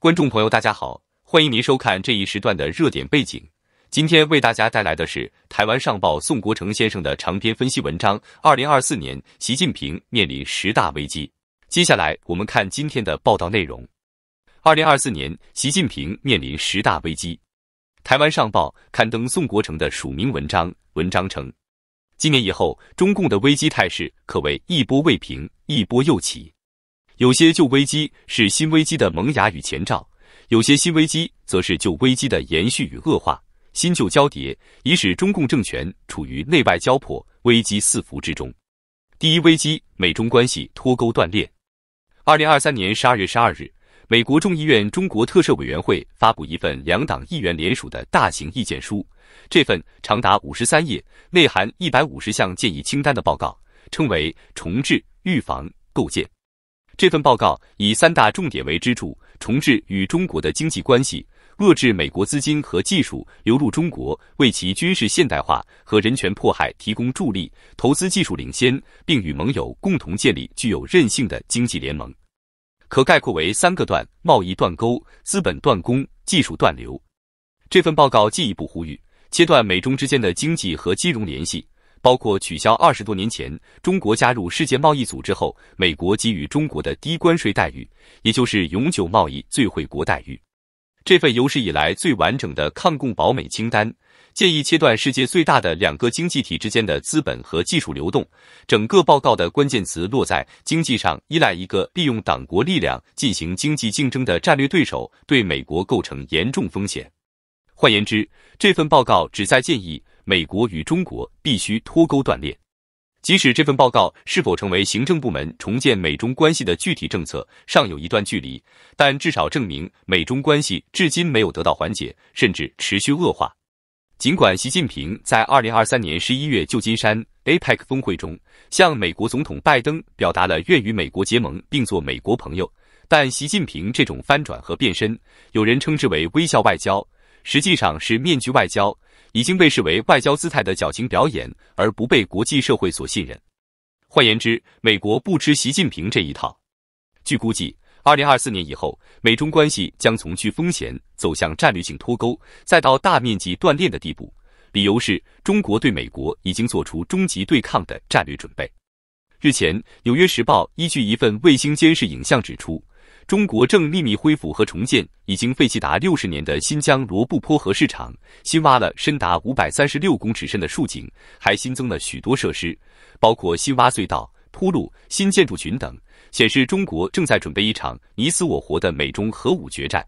观众朋友，大家好，欢迎您收看这一时段的热点背景。今天为大家带来的是《台湾上报》宋国成先生的长篇分析文章《二零二四年习近平面临十大危机》。接下来我们看今天的报道内容。二零二四年，习近平面临十大危机，《台湾上报》刊登宋国成的署名文章，文章称，今年以后，中共的危机态势可谓一波未平，一波又起。有些旧危机是新危机的萌芽与前兆，有些新危机则是旧危机的延续与恶化，新旧交叠，已使中共政权处于内外交迫、危机四伏之中。第一危机：美中关系脱钩断裂。二零二三年十二月十二日，美国众议院中国特设委员会发布一份两党议员联署的大型意见书。这份长达五十三页、内含一百五十项建议清单的报告，称为“重置、预防、构建”。这份报告以三大重点为支柱：重置与中国的经济关系，遏制美国资金和技术流入中国，为其军事现代化和人权迫害提供助力；投资技术领先，并与盟友共同建立具有韧性的经济联盟。可概括为三个段：贸易断钩、资本断供、技术断流。这份报告进一步呼吁切断美中之间的经济和金融联系。包括取消二十多年前中国加入世界贸易组织后，美国给予中国的低关税待遇，也就是永久贸易最惠国待遇。这份有史以来最完整的抗共保美清单，建议切断世界最大的两个经济体之间的资本和技术流动。整个报告的关键词落在经济上依赖一个利用党国力量进行经济竞争的战略对手，对美国构成严重风险。换言之，这份报告旨在建议。美国与中国必须脱钩断裂，即使这份报告是否成为行政部门重建美中关系的具体政策尚有一段距离，但至少证明美中关系至今没有得到缓解，甚至持续恶化。尽管习近平在2023年11月旧金山 APEC 峰会中向美国总统拜登表达了愿与美国结盟并做美国朋友，但习近平这种翻转和变身，有人称之为“微笑外交”，实际上是面具外交。已经被视为外交姿态的矫情表演，而不被国际社会所信任。换言之，美国不吃习近平这一套。据估计，二零二四年以后，美中关系将从去风险走向战略性脱钩，再到大面积断裂的地步。理由是中国对美国已经做出终极对抗的战略准备。日前，《纽约时报》依据一份卫星监视影像指出。中国正秘密恢复和重建已经废弃达六十年的新疆罗布泊核市场，新挖了深达五百三十六公尺深的竖井，还新增了许多设施，包括新挖隧道、铺路、新建筑群等，显示中国正在准备一场你死我活的美中核武决战。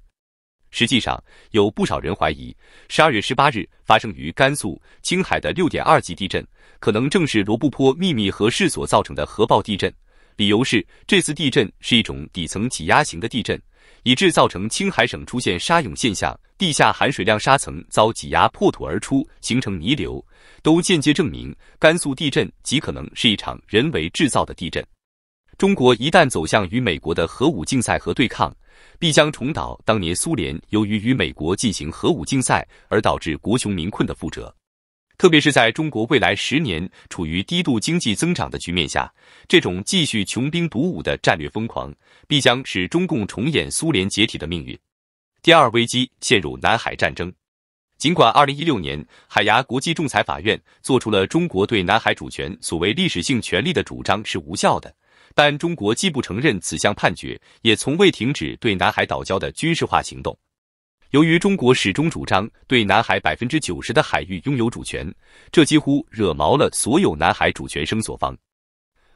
实际上，有不少人怀疑，十二月十八日发生于甘肃、青海的六点二级地震，可能正是罗布泊秘密核试所造成的核爆地震。理由是，这次地震是一种底层挤压型的地震，以致造成青海省出现沙涌现象，地下含水量沙层遭挤压破土而出，形成泥流，都间接证明甘肃地震极可能是一场人为制造的地震。中国一旦走向与美国的核武竞赛和对抗，必将重蹈当年苏联由于与美国进行核武竞赛而导致国穷民困的覆辙。特别是在中国未来十年处于低度经济增长的局面下，这种继续穷兵黩武的战略疯狂，必将使中共重演苏联解体的命运。第二危机陷入南海战争。尽管二零一六年海牙国际仲裁法院作出了中国对南海主权所谓历史性权利的主张是无效的，但中国既不承认此项判决，也从未停止对南海岛礁的军事化行动。由于中国始终主张对南海百分之九十的海域拥有主权，这几乎惹毛了所有南海主权声索方。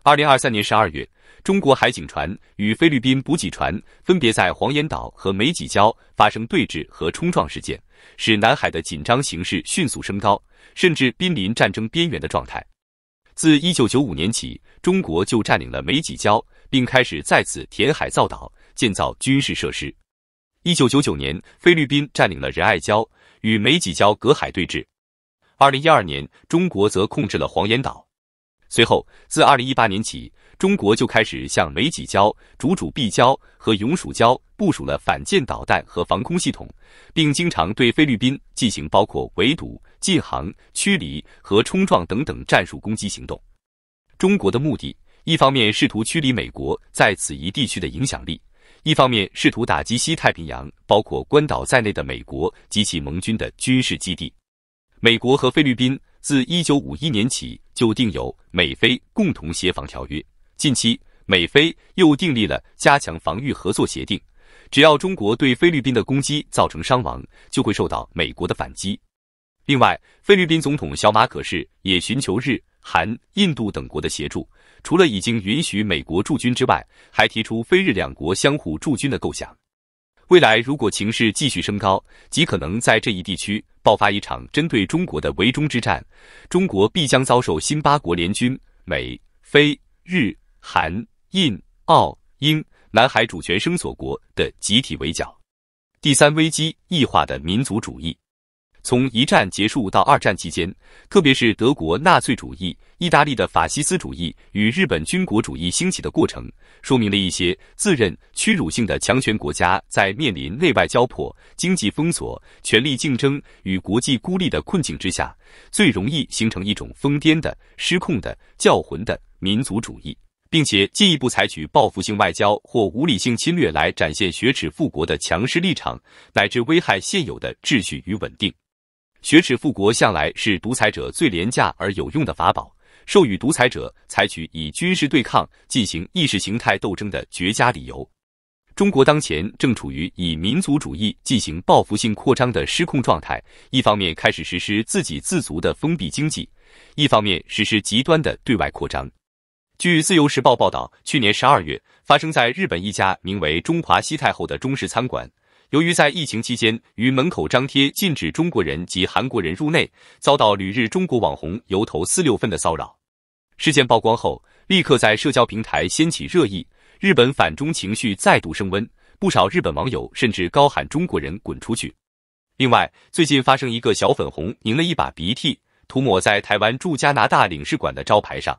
二零二三年十二月，中国海警船与菲律宾补给船分别在黄岩岛和美济礁发生对峙和冲撞事件，使南海的紧张形势迅速升高，甚至濒临战争边缘的状态。自一九九五年起，中国就占领了美济礁，并开始在此填海造岛，建造军事设施。一九九九年，菲律宾占领了仁爱礁，与美济礁隔海对峙。二零一二年，中国则控制了黄岩岛。随后，自二零一八年起，中国就开始向美济礁、竹渚碧礁和永暑礁部署了反舰导弹和防空系统，并经常对菲律宾进行包括围堵、禁航、驱离和冲撞等等战术攻击行动。中国的目的，一方面试图驱离美国在此一地区的影响力。一方面试图打击西太平洋，包括关岛在内的美国及其盟军的军事基地。美国和菲律宾自1951年起就订有美菲共同协防条约，近期美菲又订立了加强防御合作协定。只要中国对菲律宾的攻击造成伤亡，就会受到美国的反击。另外，菲律宾总统小马可是也寻求日、韩、印度等国的协助。除了已经允许美国驻军之外，还提出菲日两国相互驻军的构想。未来如果情势继续升高，极可能在这一地区爆发一场针对中国的围中之战，中国必将遭受新八国联军、美、菲、日、韩、印、澳、英南海主权生索国的集体围剿。第三，危机异化的民族主义。从一战结束到二战期间，特别是德国纳粹主义、意大利的法西斯主义与日本军国主义兴起的过程，说明了一些自认屈辱性的强权国家，在面临内外交迫、经济封锁、权力竞争与国际孤立的困境之下，最容易形成一种疯癫的、失控的、教魂的民族主义，并且进一步采取报复性外交或无理性侵略来展现雪耻复国的强势立场，乃至危害现有的秩序与稳定。雪耻复国向来是独裁者最廉价而有用的法宝，授予独裁者采取以军事对抗进行意识形态斗争的绝佳理由。中国当前正处于以民族主义进行报复性扩张的失控状态，一方面开始实施自给自足的封闭经济，一方面实施极端的对外扩张。据《自由时报》报道，去年十二月发生在日本一家名为“中华西太后”的中式餐馆。由于在疫情期间于门口张贴禁止中国人及韩国人入内，遭到旅日中国网红油头四六分的骚扰。事件曝光后，立刻在社交平台掀起热议，日本反中情绪再度升温，不少日本网友甚至高喊中国人滚出去。另外，最近发生一个小粉红拧了一把鼻涕涂抹在台湾驻加拿大领事馆的招牌上，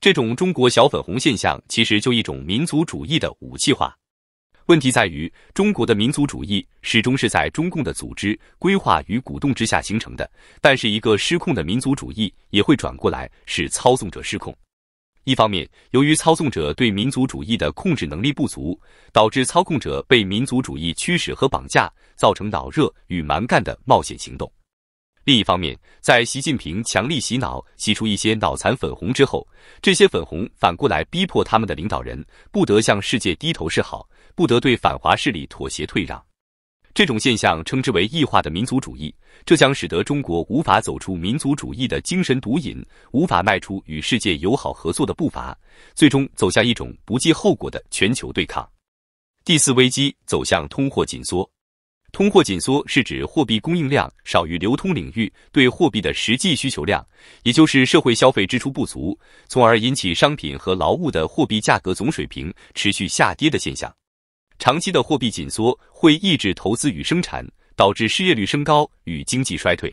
这种中国小粉红现象其实就一种民族主义的武器化。问题在于，中国的民族主义始终是在中共的组织、规划与鼓动之下形成的。但是，一个失控的民族主义也会转过来使操纵者失控。一方面，由于操纵者对民族主义的控制能力不足，导致操控者被民族主义驱使和绑架，造成脑热与蛮干的冒险行动；另一方面，在习近平强力洗脑洗出一些脑残粉红之后，这些粉红反过来逼迫他们的领导人不得向世界低头示好。不得对反华势力妥协退让，这种现象称之为异化的民族主义，这将使得中国无法走出民族主义的精神毒瘾，无法迈出与世界友好合作的步伐，最终走向一种不计后果的全球对抗。第四危机走向通货紧缩，通货紧缩是指货币供应量少于流通领域对货币的实际需求量，也就是社会消费支出不足，从而引起商品和劳务的货币价格总水平持续下跌的现象。长期的货币紧缩会抑制投资与生产，导致失业率升高与经济衰退。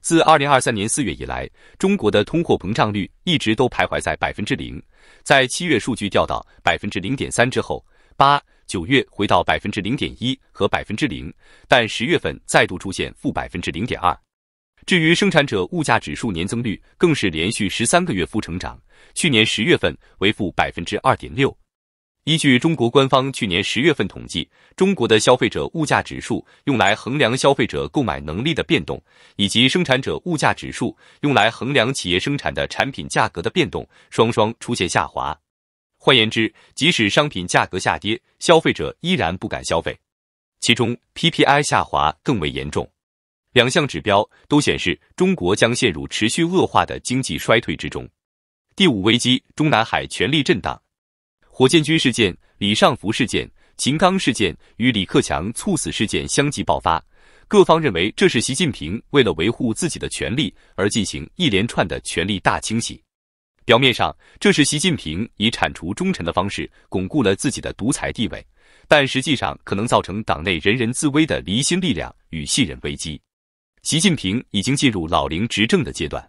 自二零二三年四月以来，中国的通货膨胀率一直都徘徊在百分之零，在七月数据掉到百分之零点三之后，八九月回到百分之零点一和百分之零，但十月份再度出现负百分之零点二。至于生产者物价指数年增率，更是连续十三个月负成长，去年十月份为负百分之二点六。依据中国官方去年十月份统计，中国的消费者物价指数用来衡量消费者购买能力的变动，以及生产者物价指数用来衡量企业生产的产品价格的变动，双双出现下滑。换言之，即使商品价格下跌，消费者依然不敢消费。其中 PPI 下滑更为严重，两项指标都显示中国将陷入持续恶化的经济衰退之中。第五危机，中南海权力震荡。火箭军事件、李尚福事件、秦刚事件与李克强猝死事件相继爆发，各方认为这是习近平为了维护自己的权利而进行一连串的权力大清洗。表面上，这是习近平以铲除忠臣的方式巩固了自己的独裁地位，但实际上可能造成党内人人自危的离心力量与信任危机。习近平已经进入老龄执政的阶段。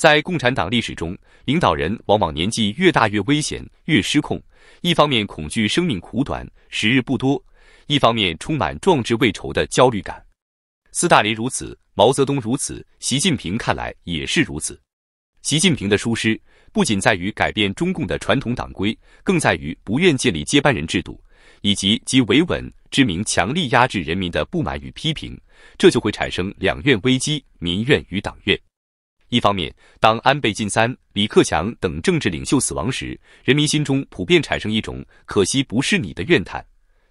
在共产党历史中，领导人往往年纪越大越危险越失控。一方面恐惧生命苦短时日不多，一方面充满壮志未酬的焦虑感。斯大林如此，毛泽东如此，习近平看来也是如此。习近平的疏失不仅在于改变中共的传统党规，更在于不愿建立接班人制度，以及及维稳之名强力压制人民的不满与批评，这就会产生两院危机：民怨与党怨。一方面，当安倍晋三、李克强等政治领袖死亡时，人民心中普遍产生一种“可惜不是你的怨叹”。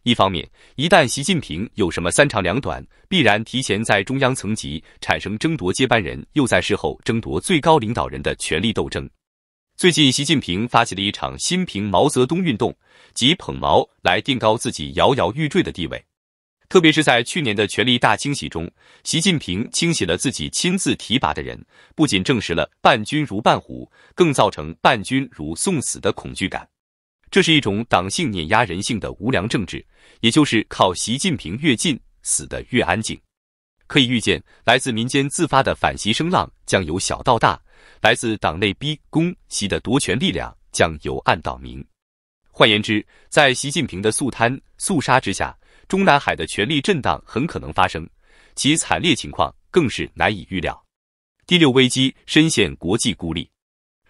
一方面，一旦习近平有什么三长两短，必然提前在中央层级产生争夺接班人，又在事后争夺最高领导人的权力斗争。最近，习近平发起了一场“新平毛泽东运动”，即捧毛来定高自己摇摇欲坠的地位。特别是在去年的权力大清洗中，习近平清洗了自己亲自提拔的人，不仅证实了“伴君如伴虎”，更造成“伴君如送死”的恐惧感。这是一种党性碾压人性的无良政治，也就是靠习近平越近，死得越安静。可以预见，来自民间自发的反习声浪将由小到大；来自党内逼宫习的夺权力量将由暗到明。换言之，在习近平的肃贪肃杀之下。中南海的权力震荡很可能发生，其惨烈情况更是难以预料。第六危机深陷国际孤立。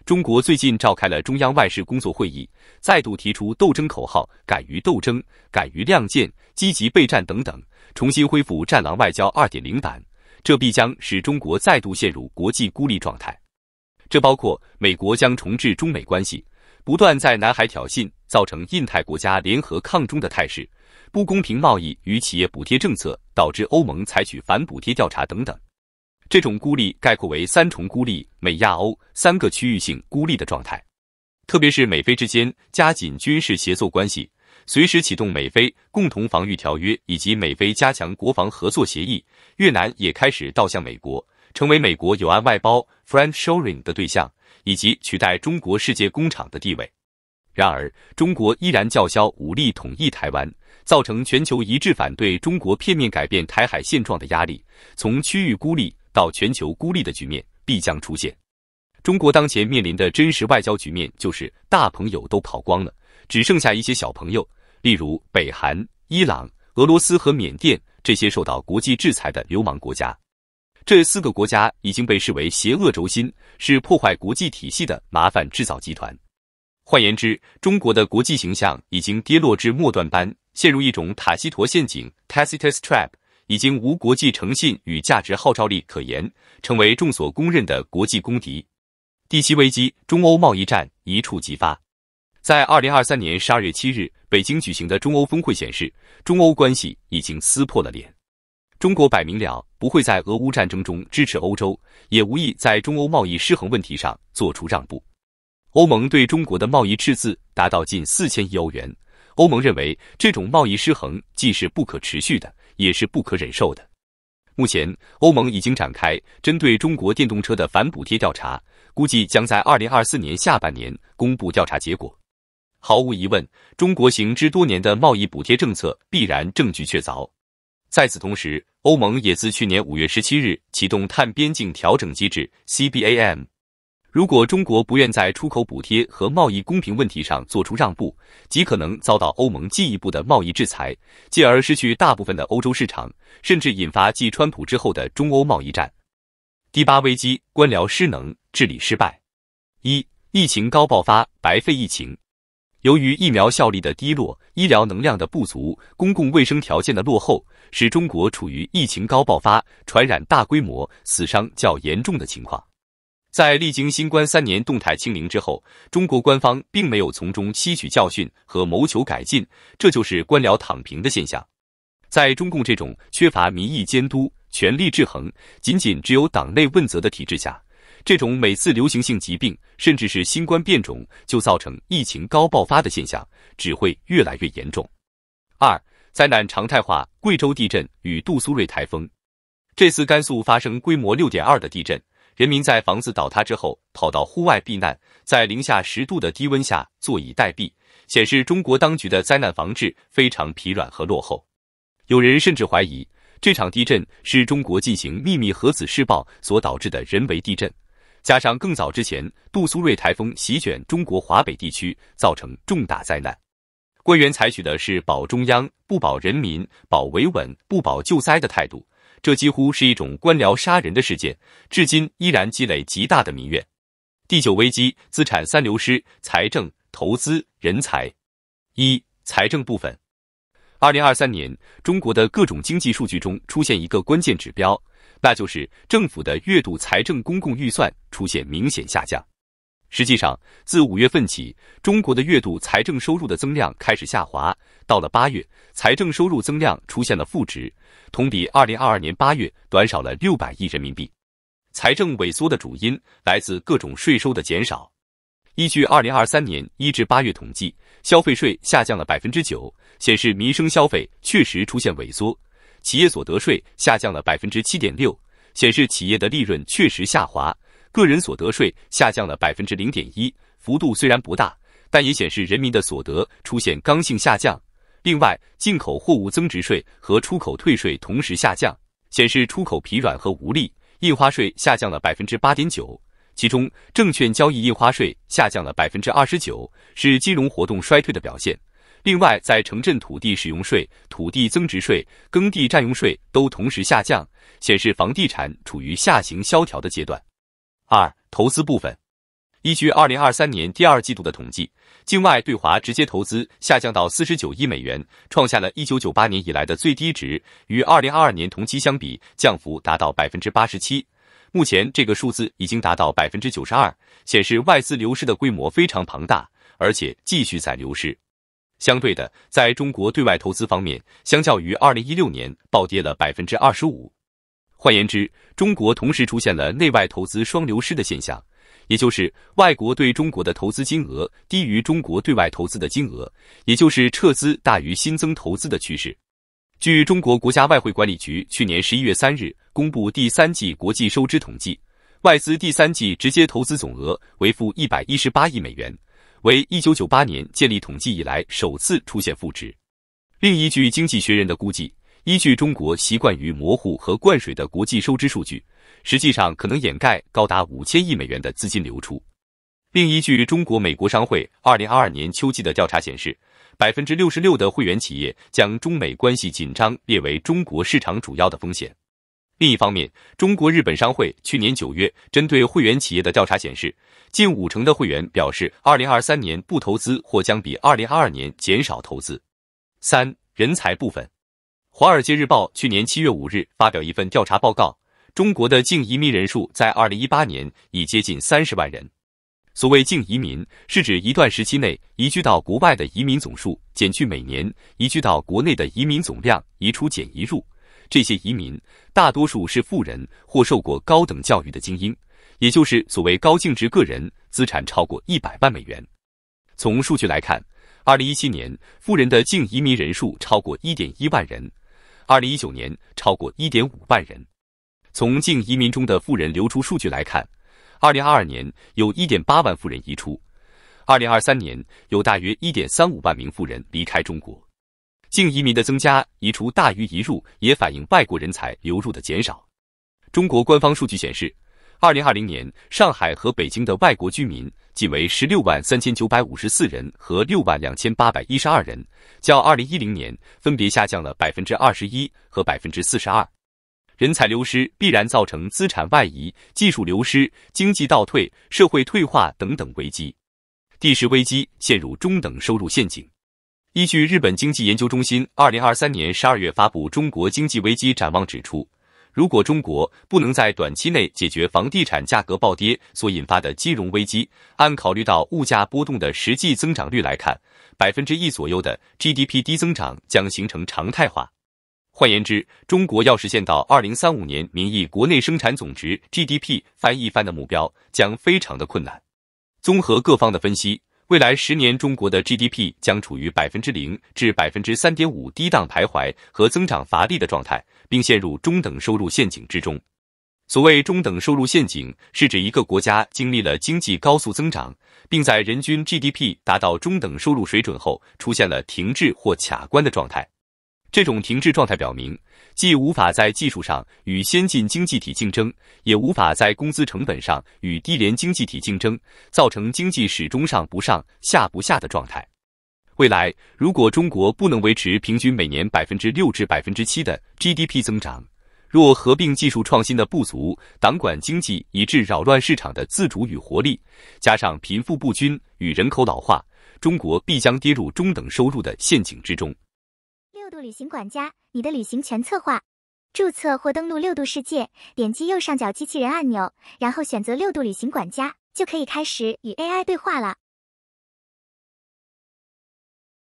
中国最近召开了中央外事工作会议，再度提出斗争口号：敢于斗争，敢于亮剑，积极备战等等，重新恢复“战狼外交”二点零版。这必将使中国再度陷入国际孤立状态。这包括美国将重置中美关系，不断在南海挑衅，造成印太国家联合抗中的态势。不公平贸易与企业补贴政策导致欧盟采取反补贴调查等等，这种孤立概括为三重孤立：美、亚、欧三个区域性孤立的状态。特别是美菲之间加紧军事协作关系，随时启动美菲共同防御条约以及美菲加强国防合作协议。越南也开始倒向美国，成为美国友岸外包 （friendshoring） 的对象，以及取代中国世界工厂的地位。然而，中国依然叫嚣武力统一台湾。造成全球一致反对中国片面改变台海现状的压力，从区域孤立到全球孤立的局面必将出现。中国当前面临的真实外交局面就是大朋友都跑光了，只剩下一些小朋友，例如北韩、伊朗、俄罗斯和缅甸这些受到国际制裁的流氓国家。这四个国家已经被视为邪恶轴心，是破坏国际体系的麻烦制造集团。换言之，中国的国际形象已经跌落至末段般，陷入一种塔西佗陷阱 （Tacitus Trap），已经无国际诚信与价值号召力可言，成为众所公认的国际公敌。第七危机，中欧贸易战一触即发。在二零二三年十二月七日北京举行的中欧峰会显示，中欧关系已经撕破了脸。中国摆明了不会在俄乌战争中支持欧洲，也无意在中欧贸易失衡问题上做出让步。欧盟对中国的贸易赤字达到近四千亿欧元。欧盟认为，这种贸易失衡既是不可持续的，也是不可忍受的。目前，欧盟已经展开针对中国电动车的反补贴调查，估计将在二零二四年下半年公布调查结果。毫无疑问，中国行之多年的贸易补贴政策必然证据确凿。在此同时，欧盟也自去年五月十七日启动碳边境调整机制 （CBAM）。如果中国不愿在出口补贴和贸易公平问题上做出让步，极可能遭到欧盟进一步的贸易制裁，进而失去大部分的欧洲市场，甚至引发继川普之后的中欧贸易战。第八危机：官僚失能，治理失败。一、疫情高爆发，白费疫情。由于疫苗效力的低落、医疗能量的不足、公共卫生条件的落后，使中国处于疫情高爆发、传染大规模、死伤较严重的情况。在历经新冠三年动态清零之后，中国官方并没有从中吸取教训和谋求改进，这就是官僚躺平的现象。在中共这种缺乏民意监督、权力制衡，仅仅只有党内问责的体制下，这种每次流行性疾病甚至是新冠变种就造成疫情高爆发的现象，只会越来越严重。二、灾难常态化：贵州地震与杜苏芮台风。这次甘肃发生规模六点二的地震。人民在房子倒塌之后跑到户外避难，在零下十度的低温下坐以待毙，显示中国当局的灾难防治非常疲软和落后。有人甚至怀疑这场地震是中国进行秘密核子试爆所导致的人为地震。加上更早之前杜苏芮台风席卷中国华北地区，造成重大灾难，官员采取的是保中央不保人民、保维稳不保救灾的态度。这几乎是一种官僚杀人的事件，至今依然积累极大的民怨。第九危机资产三流失：财政、投资、人才。一、财政部分。二零二三年中国的各种经济数据中出现一个关键指标，那就是政府的月度财政公共预算出现明显下降。实际上，自五月份起，中国的月度财政收入的增量开始下滑，到了八月，财政收入增量出现了负值，同比二零二二年八月短少了六百亿人民币。财政萎缩的主因来自各种税收的减少。依据二零二三年一至八月统计，消费税下降了百分之九，显示民生消费确实出现萎缩；企业所得税下降了百分之七点六，显示企业的利润确实下滑。个人所得税下降了百分之零点一，幅度虽然不大，但也显示人民的所得出现刚性下降。另外，进口货物增值税和出口退税同时下降，显示出口疲软和无力。印花税下降了百分之八点九，其中证券交易印花税下降了百分之二十九，是金融活动衰退的表现。另外，在城镇土地使用税、土地增值税、耕地占用税都同时下降，显示房地产处于下行萧条的阶段。二投资部分，依据二零二三年第二季度的统计，境外对华直接投资下降到四十九亿美元，创下了一九九八年以来的最低值，与二零二二年同期相比，降幅达到百分之八十七。目前这个数字已经达到百分之九十二，显示外资流失的规模非常庞大，而且继续在流失。相对的，在中国对外投资方面，相较于二零一六年暴跌了百分之二十五。换言之，中国同时出现了内外投资双流失的现象，也就是外国对中国的投资金额低于中国对外投资的金额，也就是撤资大于新增投资的趋势。据中国国家外汇管理局去年十一月三日公布第三季国际收支统计，外资第三季直接投资总额为负一百一十八亿美元，为一九九八年建立统计以来首次出现负值。另据《经济学人》的估计。依据中国习惯于模糊和灌水的国际收支数据，实际上可能掩盖高达五千亿美元的资金流出。另依据中国美国商会二零二二年秋季的调查显示，百分之六十六的会员企业将中美关系紧张列为中国市场主要的风险。另一方面，中国日本商会去年九月针对会员企业的调查显示，近五成的会员表示，二零二三年不投资或将比二零二二年减少投资。三人才部分。《华尔街日报》去年七月五日发表一份调查报告，中国的净移民人数在二零一八年已接近三十万人。所谓净移民，是指一段时期内移居到国外的移民总数减去每年移居到国内的移民总量，移出减移入。这些移民大多数是富人或受过高等教育的精英，也就是所谓高净值个人，资产超过一百万美元。从数据来看，二零一七年富人的净移民人数超过一点一万人。二零一九年超过一点五万人。从净移民中的富人流出数据来看，二零二二年有一点八万富人移出，二零二三年有大约一点三五万名富人离开中国。净移民的增加，移出大于移入，也反映外国人才流入的减少。中国官方数据显示。二零二零年，上海和北京的外国居民仅为十六万三千九百五十四人和六万两千八百一十二人，较二零一零年分别下降了百分之二十一和百分之四十二。人才流失必然造成资产外移、技术流失、经济倒退、社会退化等等危机，地市危机陷入中等收入陷阱。依据日本经济研究中心二零二三年十二月发布《中国经济危机展望》指出。如果中国不能在短期内解决房地产价格暴跌所引发的金融危机，按考虑到物价波动的实际增长率来看，百分之一左右的 GDP 低增长将形成常态化。换言之，中国要实现到二零三五年名义国内生产总值 GDP 翻一番的目标，将非常的困难。综合各方的分析。未来十年，中国的 GDP 将处于百分之零至百分之三点五低档徘徊和增长乏力的状态，并陷入中等收入陷阱之中。所谓中等收入陷阱，是指一个国家经历了经济高速增长，并在人均 GDP 达到中等收入水准后，出现了停滞或卡关的状态。这种停滞状态表明，既无法在技术上与先进经济体竞争，也无法在工资成本上与低廉经济体竞争，造成经济始终上不上下不下的状态。未来，如果中国不能维持平均每年百分之六至百分之七的 GDP 增长，若合并技术创新的不足、党管经济以致扰乱市场的自主与活力，加上贫富不均与人口老化，中国必将跌入中等收入的陷阱之中。六度旅行管家，你的旅行全策划。注册或登录六度世界，点击右上角机器人按钮，然后选择六度旅行管家，就可以开始与 AI 对话了。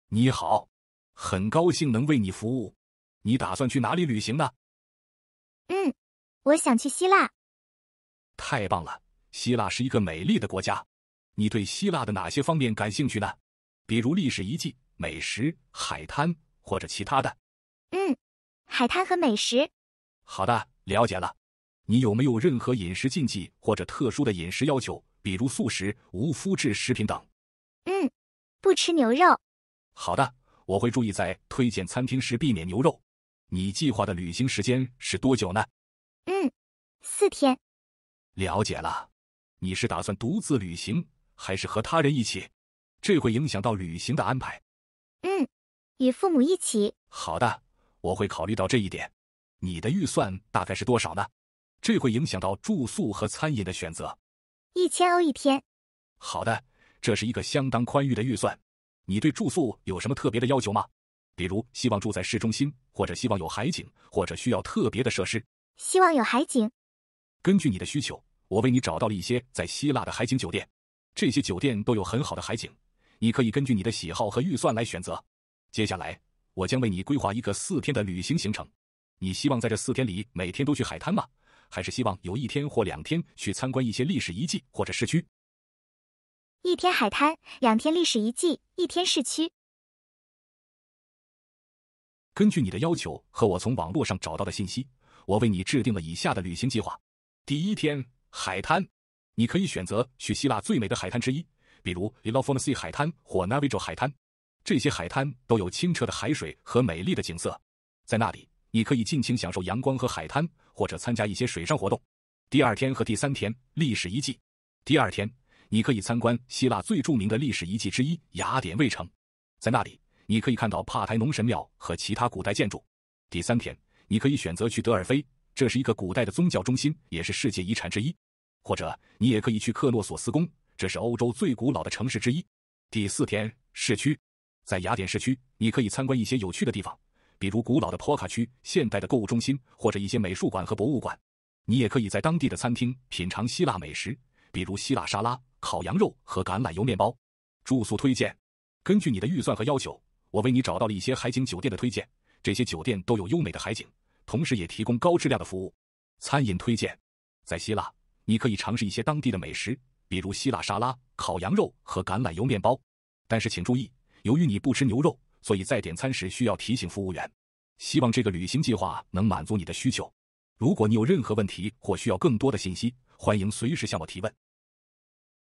你好，很高兴能为你服务。你打算去哪里旅行呢？嗯，我想去希腊。太棒了，希腊是一个美丽的国家。你对希腊的哪些方面感兴趣呢？比如历史遗迹、美食、海滩。或者其他的，嗯，海滩和美食。好的，了解了。你有没有任何饮食禁忌或者特殊的饮食要求，比如素食、无麸质食品等？嗯，不吃牛肉。好的，我会注意在推荐餐厅时避免牛肉。你计划的旅行时间是多久呢？嗯，四天。了解了。你是打算独自旅行还是和他人一起？这会影响到旅行的安排。嗯。与父母一起。好的，我会考虑到这一点。你的预算大概是多少呢？这会影响到住宿和餐饮的选择。一千欧一天。好的，这是一个相当宽裕的预算。你对住宿有什么特别的要求吗？比如希望住在市中心，或者希望有海景，或者需要特别的设施？希望有海景。根据你的需求，我为你找到了一些在希腊的海景酒店。这些酒店都有很好的海景，你可以根据你的喜好和预算来选择。接下来，我将为你规划一个四天的旅行行程。你希望在这四天里每天都去海滩吗？还是希望有一天或两天去参观一些历史遗迹或者市区？一天海滩，两天历史遗迹，一天市区。根据你的要求和我从网络上找到的信息，我为你制定了以下的旅行计划。第一天，海滩。你可以选择去希腊最美的海滩之一，比如 e l a f o n a s a 海滩或 n a v a g o 海滩。这些海滩都有清澈的海水和美丽的景色，在那里你可以尽情享受阳光和海滩，或者参加一些水上活动。第二天和第三天，历史遗迹。第二天，你可以参观希腊最著名的历史遗迹之一雅典卫城，在那里你可以看到帕台农神庙和其他古代建筑。第三天，你可以选择去德尔菲，这是一个古代的宗教中心，也是世界遗产之一，或者你也可以去克诺索斯宫，这是欧洲最古老的城市之一。第四天，市区。在雅典市区，你可以参观一些有趣的地方，比如古老的坡卡区、现代的购物中心或者一些美术馆和博物馆。你也可以在当地的餐厅品尝希腊美食，比如希腊沙拉、烤羊肉和橄榄油面包。住宿推荐：根据你的预算和要求，我为你找到了一些海景酒店的推荐。这些酒店都有优美的海景，同时也提供高质量的服务。餐饮推荐：在希腊，你可以尝试一些当地的美食，比如希腊沙拉、烤羊肉和橄榄油面包。但是请注意。由于你不吃牛肉，所以在点餐时需要提醒服务员。希望这个旅行计划能满足你的需求。如果你有任何问题或需要更多的信息，欢迎随时向我提问。